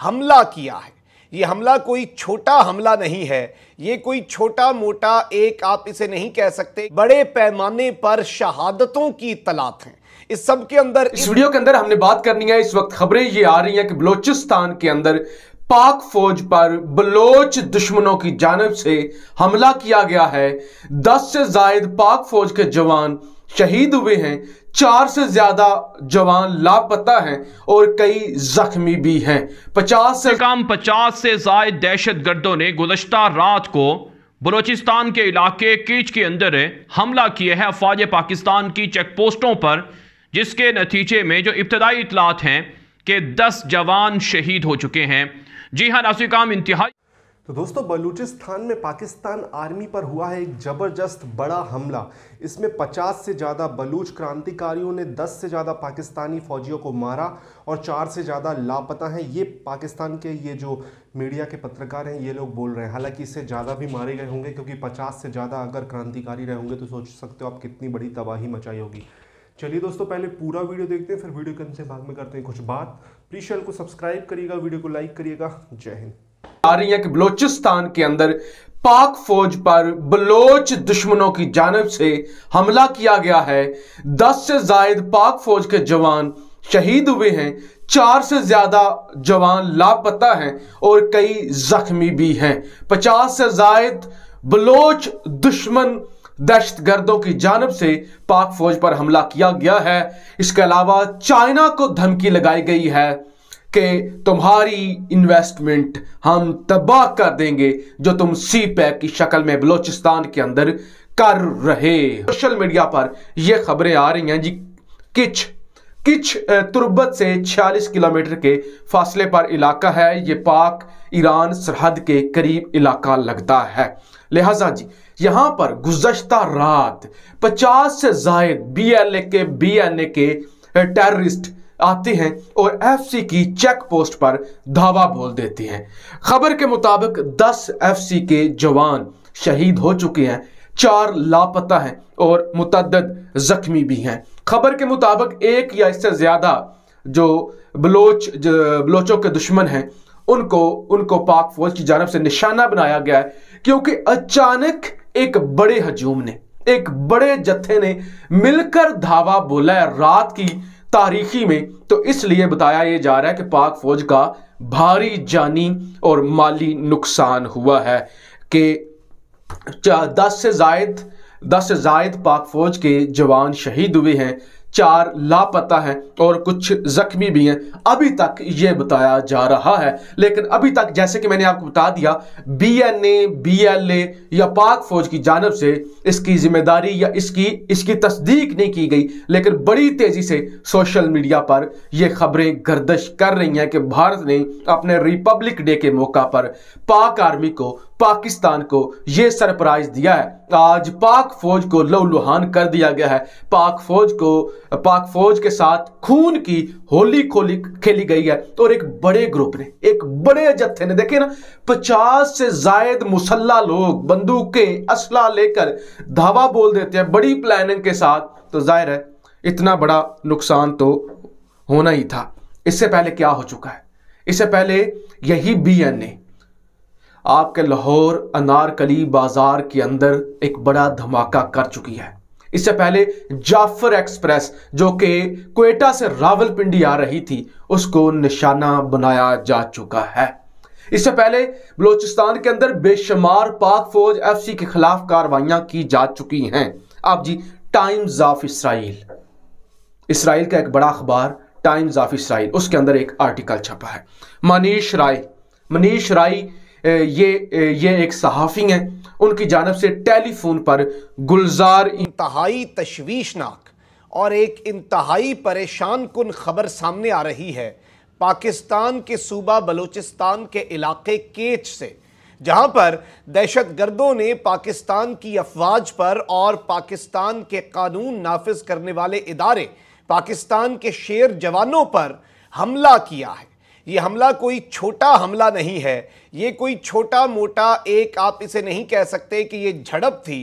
हमला किया है ये हमला कोई छोटा हमला नहीं है ये कोई छोटा मोटा एक आप इसे नहीं कह सकते बड़े पैमाने पर शहादतों की तलात हैं इस सब के अंदर इस वीडियो के अंदर हमने बात करनी है इस वक्त खबरें ये आ रही हैं कि बलोचिस्तान के अंदर पाक फौज पर बलोच दुश्मनों की जानब से हमला किया गया है दस से जायद पाक फौज के जवान शहीद हुए हैं चार से ज्यादा जवान लापता हैं और कई जख्मी भी हैं पचास से कम पचास से जायद दहशत गर्दों ने गुजशत रात को बलोचिस्तान के इलाके कीच के अंदर हमला किए हैं अफवाज पाकिस्तान की चेक पोस्टों पर जिसके नतीजे में जो इब्तदाई इतलात हैं कि दस जवान शहीद हो चुके हैं जी हाँ राशि काम इंतहाई तो दोस्तों बलूचिस्तान में पाकिस्तान आर्मी पर हुआ है एक ज़बरदस्त बड़ा हमला इसमें 50 से ज़्यादा बलूच क्रांतिकारियों ने 10 से ज़्यादा पाकिस्तानी फौजियों को मारा और चार से ज़्यादा लापता हैं ये पाकिस्तान के ये जो मीडिया के पत्रकार हैं ये लोग बोल रहे हैं हालांकि इससे ज़्यादा भी मारे गए होंगे क्योंकि पचास से ज़्यादा अगर क्रांतिकारी रहे होंगे तो सोच सकते हो आप कितनी बड़ी तबाही मचाई होगी चलिए दोस्तों पहले पूरा वीडियो देखते हैं फिर वीडियो के अंत भाग में करते हैं कुछ बात प्लीज चैनल को सब्सक्राइब करिएगा वीडियो को लाइक करिएगा जय हिंद आ रही है कि बलोचिस्तान के अंदर पाक फौज पर बलोच दुश्मनों की जानब से हमला किया गया है दस से जायद पाक फौज के जवान शहीद हुए हैं चार से ज्यादा जवान लापता हैं और कई जख्मी भी हैं पचास से जायद बलोच दुश्मन दहशत गर्दों की जानब से पाक फौज पर हमला किया गया है इसके अलावा चाइना को धमकी लगाई गई है कि तुम्हारी इन्वेस्टमेंट हम तबाह कर देंगे जो तुम सी पैक e की शक्ल में बलूचिस्तान के अंदर कर रहे सोशल मीडिया पर यह खबरें आ रही हैं जी किच किच तुर्बत से 46 किलोमीटर के फासले पर इलाका है ये पाक ईरान सरहद के करीब इलाका लगता है लिहाजा जी यहाँ पर गुजशत रात 50 से जायद बी एल ए के बी एन ए के टेररिस्ट आते हैं और एफसी की चेक पोस्ट पर धावा बोल देते हैं खबर के मुताबिक 10 एफसी के जवान शहीद हो चुके हैं चार लापता हैं और मुतद जख्मी भी हैं खबर के मुताबिक एक या इससे ज़्यादा जो बलोच जो बलोचों के दुश्मन हैं उनको उनको पाक फौज की जानब से निशाना बनाया गया है क्योंकि अचानक एक बड़े हजूम ने एक बड़े जत्थे ने मिलकर धावा बोला है रात की तारीखी में तो इसलिए बताया ये जा रहा है कि पाक फौज का भारी जानी और माली नुकसान हुआ है कि दस से जायद दस से जायद पाक फौज के जवान शहीद हुए हैं चार लापता हैं और कुछ जख्मी भी हैं अभी तक ये बताया जा रहा है लेकिन अभी तक जैसे कि मैंने आपको बता दिया बीएनए बीएलए या पाक फौज की जानब से इसकी जिम्मेदारी या इसकी इसकी तस्दीक नहीं की गई लेकिन बड़ी तेज़ी से सोशल मीडिया पर यह खबरें गर्दश कर रही हैं कि भारत ने अपने रिपब्लिक डे के मौका पर पाक आर्मी को पाकिस्तान को यह सरप्राइज दिया है आज पाक फौज को लहूलुहान कर दिया गया है पाक फौज को पाक फौज के साथ खून की होली खोली खेली गई है और एक बड़े ग्रुप ने एक बड़े जत्थे ने देखे ना पचास से जायद मुसल्ला लोग बंदूकें असला लेकर धावा बोल देते हैं बड़ी प्लानिंग के साथ तो जाहिर है इतना बड़ा नुकसान तो होना ही था इससे पहले क्या हो चुका है इससे पहले यही बी एन आपके लाहौर अनारकली बाजार के अंदर एक बड़ा धमाका कर चुकी है इससे पहले जाफर एक्सप्रेस जो कि कोयटा से रावलपिंडी आ रही थी उसको निशाना बनाया जा चुका है इससे पहले बलूचिस्तान के अंदर बेशुमार पाक फौज एफसी के खिलाफ कार्रवाइयां की जा चुकी हैं आप the Times of Israel Israel का एक बड़ा अखबार टाइम्स ऑफ इसराइल उसके अंदर एक आर्टिकल छपा है मनीष राय मनीष राय ये ये एक सहाफ़ी हैं उनकी जानब से टेलीफोन पर गुलजार इंतहाई तशवीशनाक और एक इंतहाई परेशान कन खबर सामने आ रही है पाकिस्तान के सूबा बलूचिस्तान के इलाके केच से जहां पर दहशत गर्दों ने पाकिस्तान की अफवाज पर और पाकिस्तान के कानून नाफिज करने वाले इदारे पाकिस्तान के शेर जवानों पर हमला किया है ये हमला कोई छोटा हमला नहीं है ये कोई छोटा मोटा एक आप इसे नहीं कह सकते कि ये झड़प थी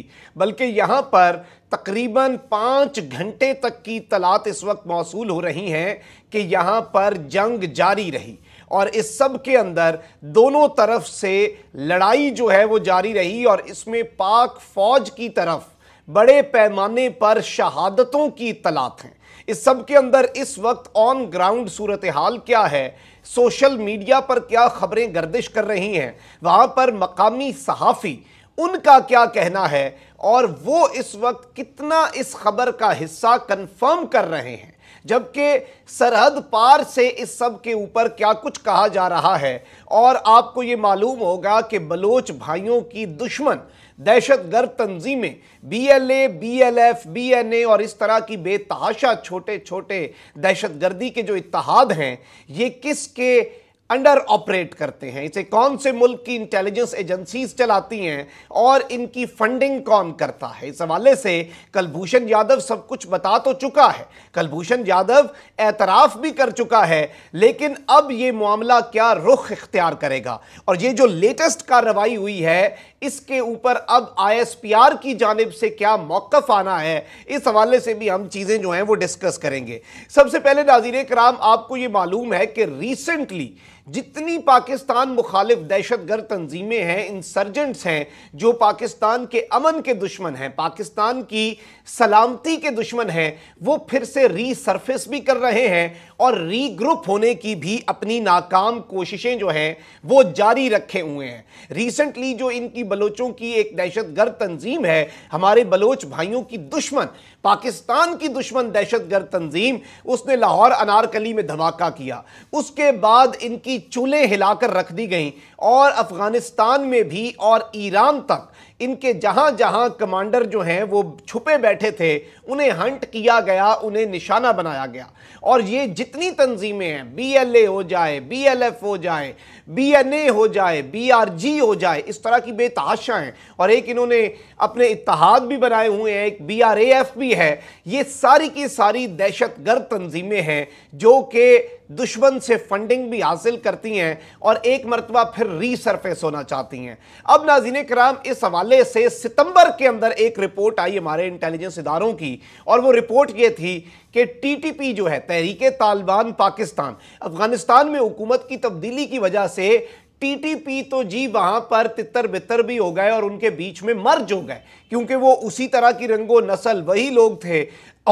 बल्कि यहाँ पर तकरीबन पाँच घंटे तक की तलात इस वक्त मौसू हो रही हैं कि यहाँ पर जंग जारी रही और इस सब के अंदर दोनों तरफ से लड़ाई जो है वो जारी रही और इसमें पाक फौज की तरफ बड़े पैमाने पर शहादतों की तलात हैं इस सब के अंदर इस वक्त ऑन ग्राउंड सूरत हाल क्या है सोशल मीडिया पर क्या खबरें गर्दिश कर रही हैं वहां पर मकामी सहाफ़ी उनका क्या कहना है और वो इस वक्त कितना इस खबर का हिस्सा कंफर्म कर रहे हैं जबकि सरहद पार से इस सब के ऊपर क्या कुछ कहा जा रहा है और आपको ये मालूम होगा कि बलोच भाइयों की दुश्मन दहशतगर्द तंजीमें B L A B L F B N A और इस तरह की बेतहाशा छोटे छोटे दहशतगर्दी के जो इतिहाद हैं ये किसके अंडर ऑपरेट करते हैं इसे कौन से मुल्क की इंटेलिजेंस एजेंसीज चलाती हैं और इनकी फंडिंग कौन करता है इस हवाले से कलभूषण यादव सब कुछ बता तो चुका है कलभूषण यादव एतराफ़ भी कर चुका है लेकिन अब ये मामला क्या रुख इख्तियार करेगा और ये जो लेटेस्ट कार्रवाई हुई है इसके ऊपर अब आईएसपीआर की जानब से क्या मौकफ आना है इस हवाले से भी हम चीज़ें जो हैं वो डिस्कस करेंगे सबसे पहले नाजीर कराम आपको ये मालूम है कि रिसेंटली जितनी पाकिस्तान मुखालिफ दहशतगर्द तंजीमें हैं इंसर्जेंट्स हैं जो पाकिस्तान के अमन के दुश्मन हैं पाकिस्तान की सलामती के दुश्मन हैं वो फिर से रीसरफेस भी कर रहे हैं और रीग्रुप होने की भी अपनी नाकाम कोशिशें जो हैं वो जारी रखे हुए हैं रिसेंटली जो इनकी बलोचों की एक दहशतगर्द तंजीम है हमारे बलोच भाइयों की दुश्मन पाकिस्तान की दुश्मन दहशतगर्द तंजीम उसने लाहौर अनारकली में धमाका किया उसके बाद इनकी की हिलाकर रख दी गई और अफगानिस्तान में भी और ईरान तक इनके जहां जहां कमांडर जो हैं वो छुपे बैठे थे उन्हें हंट किया गया उन्हें निशाना बनाया गया और ये जितनी तंजीमें हैं बी एल ए हो जाए बी एल एफ हो जाए बी एन ए हो जाए बी आर जी हो जाए इस तरह की बेतहाशा हैं और एक इन्होंने अपने इतिहाद भी बनाए हुए हैं एक बी आर ए एफ भी है ये सारी की सारी दहशत गर्द तंजीमें हैं जो कि दुश्मन से फंडिंग भी हासिल करती हैं और एक मरतबा फिर रीसरफेस होना चाहती हैं अब नाजीन कराम इस हवाले हवाले से सितंबर के अंदर एक रिपोर्ट आई हमारे इंटेलिजेंस इदारों की और वो रिपोर्ट ये थी कि टीटीपी जो है तहरीक तालिबान पाकिस्तान अफगानिस्तान में हुकूमत की तब्दीली की वजह से टीटीपी तो जी वहां पर तितर बितर भी हो गए और उनके बीच में मर्ज हो गए क्योंकि वो उसी तरह की रंगो नस्ल वही लोग थे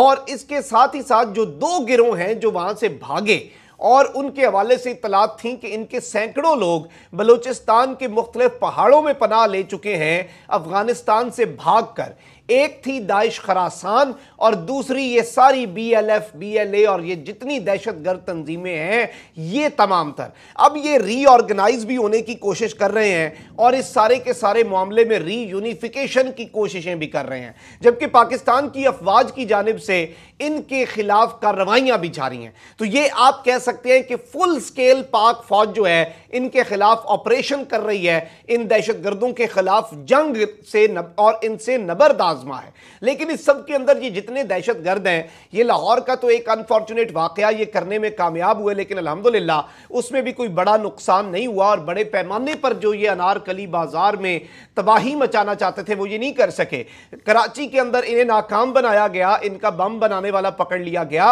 और इसके साथ ही साथ जो दो गिरोह हैं जो वहां से भागे और उनके हवाले से इतलात थी कि इनके सैकड़ों लोग बलूचिस्तान के मुख्तलिफ पहाड़ों में पनाह ले चुके हैं अफगानिस्तान से भाग कर एक थी दाइश खरासान और दूसरी ये सारी B L F B L A और ये जितनी दहशत गर्द तंजीमें हैं ये तमाम तर अब ये रीऑर्गेनाइज भी होने की कोशिश कर रहे हैं और इस सारे के सारे मामले में री यूनिफिकेशन की कोशिशें भी कर रहे हैं जबकि पाकिस्तान की अफवाज की जानब से इनके खिलाफ कार्रवाइयां भी जा रही हैं तो ये आप कह सकते हैं कि फुल स्केल पाक फौज जो है इनके खिलाफ ऑपरेशन कर रही है इन दहशत गर्दों के खिलाफ जंग से नब, और इनसे नबरदार आजमा है लेकिन इस सब के अंदर ये जितने दहशत गर्द हैं ये लाहौर का तो एक अनफॉर्चुनेट वाक़ ये करने में कामयाब हुए लेकिन अलहमदिल्ला उसमें भी कोई बड़ा नुकसान नहीं हुआ और बड़े पैमाने पर जो ये अनारकली बाज़ार में तबाही मचाना चाहते थे वो ये नहीं कर सके कराची के अंदर इन्हें नाकाम बनाया गया इनका बम बनाने वाला पकड़ लिया गया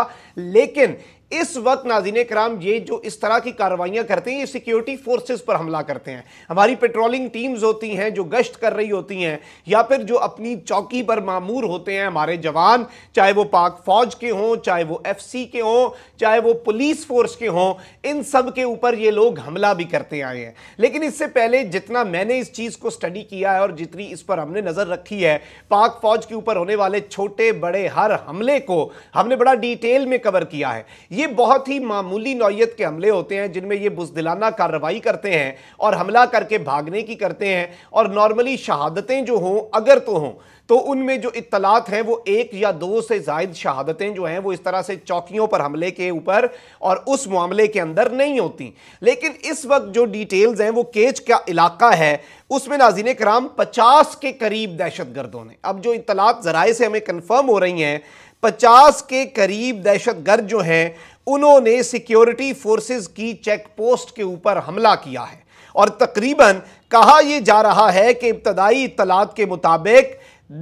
लेकिन इस वक्त नाजीन कराम ये जो इस तरह की कार्रवाइयाँ करते हैं ये सिक्योरिटी फोर्सेज पर हमला करते हैं हमारी पेट्रोलिंग टीम्स होती हैं जो गश्त कर रही होती हैं या फिर जो अपनी चौकी पर मामूर होते हैं हमारे जवान चाहे वो पाक फौज के हों चाहे वो एफ सी के हों चाहे वो पुलिस फोर्स के हों इन सब के ऊपर ये लोग हमला भी करते आए हैं लेकिन इससे पहले जितना मैंने इस चीज़ को स्टडी किया है और जितनी इस पर हमने नज़र रखी है पाक फौज के ऊपर होने वाले छोटे बड़े हर हमले को हमने बड़ा डिटेल में कवर किया है ये ये बहुत ही मामूली नौीयत के हमले होते हैं जिनमें ये बुजदिलाना कार्रवाई करते हैं और हमला करके भागने की करते हैं और नॉर्मली शहादतें जो हों अगर तो हों तो उनमें जो इतलात हैं वो एक या दो से जायद शहादतें जो हैं वो इस तरह से चौकियों पर हमले के ऊपर और उस मामले के अंदर नहीं होती लेकिन इस वक्त जो डिटेल्स हैं वो केच का इलाका है उसमें नाजीन कराम पचास के करीब दहशत गर्दों ने अब जो इतलात जराए से हमें कन्फर्म हो रही हैं पचास के करीब दहशत गर्द जो हैं उन्होंने सिक्योरिटी फोर्सेस की चेक पोस्ट के ऊपर हमला किया है और तकरीबन कहा यह जा रहा है कि इब्तदाई इतलात के मुताबिक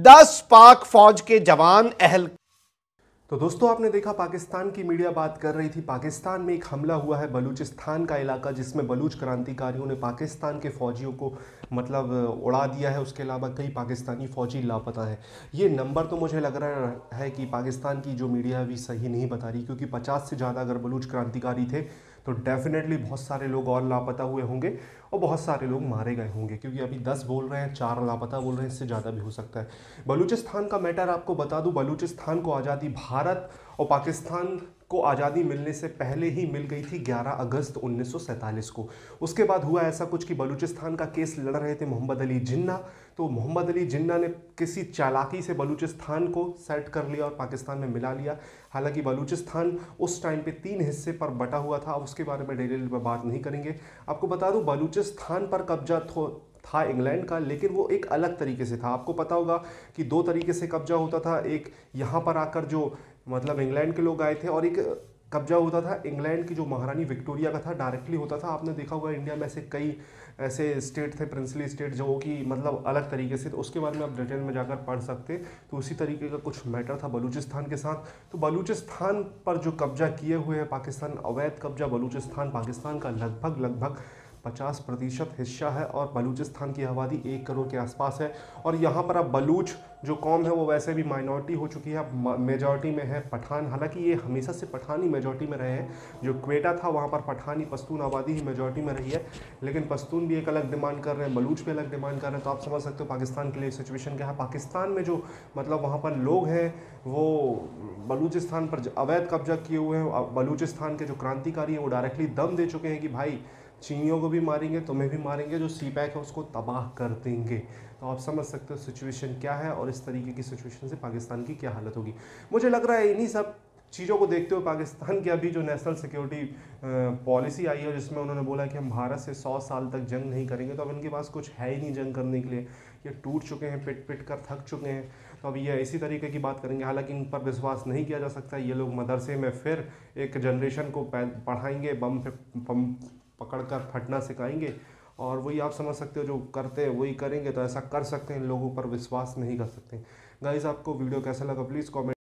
10 पाक फौज के जवान अहल तो दोस्तों आपने देखा पाकिस्तान की मीडिया बात कर रही थी पाकिस्तान में एक हमला हुआ है बलूचिस्तान का इलाका जिसमें बलूच क्रांतिकारियों ने पाकिस्तान के फौजियों को मतलब उड़ा दिया है उसके अलावा कई पाकिस्तानी फौजी लापता हैं ये नंबर तो मुझे लग रहा है कि पाकिस्तान की जो मीडिया भी सही नहीं बता रही क्योंकि पचास से ज़्यादा अगर बलूच क्रांतिकारी थे तो डेफिनेटली बहुत सारे लोग और लापता हुए होंगे और बहुत सारे लोग मारे गए होंगे क्योंकि अभी दस बोल रहे हैं चार लापता बोल रहे हैं इससे ज़्यादा भी हो सकता है बलूचिस्तान का मैटर आपको बता दूँ बलूचिस्तान को आज़ादी भारत और पाकिस्तान को आज़ादी मिलने से पहले ही मिल गई थी 11 अगस्त 1947 को उसके बाद हुआ ऐसा कुछ कि बलूचिस्तान का केस लड़ रहे थे मोहम्मद अली जिन्ना तो मोहम्मद अली जिन्ना ने किसी चालाकी से बलूचिस्तान को सेट कर लिया और पाकिस्तान में मिला लिया हालांकि बलूचिस्तान उस टाइम पे तीन हिस्से पर बटा हुआ था अब उसके बारे में डिटेल में बात नहीं करेंगे आपको बता दूं बलूचिस्तान पर कब्जा था इंग्लैंड का लेकिन वो एक अलग तरीके से था आपको पता होगा कि दो तरीके से कब्जा होता था एक यहाँ पर आकर जो मतलब इंग्लैंड के लोग आए थे और एक कब्जा होता था इंग्लैंड की जो महारानी विक्टोरिया का था डायरेक्टली होता था आपने देखा होगा इंडिया में ऐसे कई ऐसे स्टेट थे प्रिंसली स्टेट जो कि मतलब अलग तरीके से तो उसके बाद में आप ब्रिटेन में जाकर पढ़ सकते तो उसी तरीके का कुछ मैटर था बलूचिस्तान के साथ तो बलूचिस्तान पर जो कब्जा किए हुए हैं पाकिस्तान अवैध कब्जा बलूचिस्तान पाकिस्तान का लगभग लगभग पचास प्रतिशत हिस्सा है और बलूचिस्तान की आबादी एक करोड़ के आसपास है और यहाँ पर अब बलूच जो कौम है वो वैसे भी माइनॉरिटी हो चुकी है अब मेजॉरिटी में है पठान हालांकि ये हमेशा से पठानी मेजॉरिटी में रहे हैं जो क्वेटा था वहाँ पर पठानी पस्तून आबादी ही मेजॉरिटी में रही है लेकिन पस्तून भी एक अलग डिमांड कर रहे हैं बलूच भी अलग डिमांड कर रहे हैं तो आप समझ सकते हो पाकिस्तान के लिए सिचुएशन क्या है पाकिस्तान में जो मतलब वहाँ पर लोग हैं वो बलूचिस्तान पर अवैध कब्जा किए हुए हैं बलूचिस्तान के जो क्रांतिकारी हैं वो डायरेक्टली दम दे चुके हैं कि भाई चीनियों को भी मारेंगे तुम्हें भी मारेंगे जो सी पैक है उसको तबाह कर देंगे तो आप समझ सकते हो सिचुएशन क्या है और इस तरीके की सिचुएशन से पाकिस्तान की क्या हालत होगी मुझे लग रहा है इन्हीं सब चीज़ों को देखते हुए पाकिस्तान की अभी जो नेशनल सिक्योरिटी पॉलिसी आई है जिसमें उन्होंने बोला कि हम भारत से सौ साल तक जंग नहीं करेंगे तो अब इनके पास कुछ है ही नहीं जंग करने के लिए ये टूट चुके हैं पिट पिट कर थक चुके हैं तो अब ये इसी तरीके की बात करेंगे हालांकि इन पर विश्वास नहीं किया जा सकता ये लोग मदरसे में फिर एक जनरेशन को पढ़ाएंगे बम पे बम पकड़ कर फटना सिखाएंगे और वही आप समझ सकते हो जो करते हैं वही करेंगे तो ऐसा कर सकते हैं लोगों पर विश्वास नहीं कर सकते गाइज आपको वीडियो कैसा लगा प्लीज़ कॉमेंट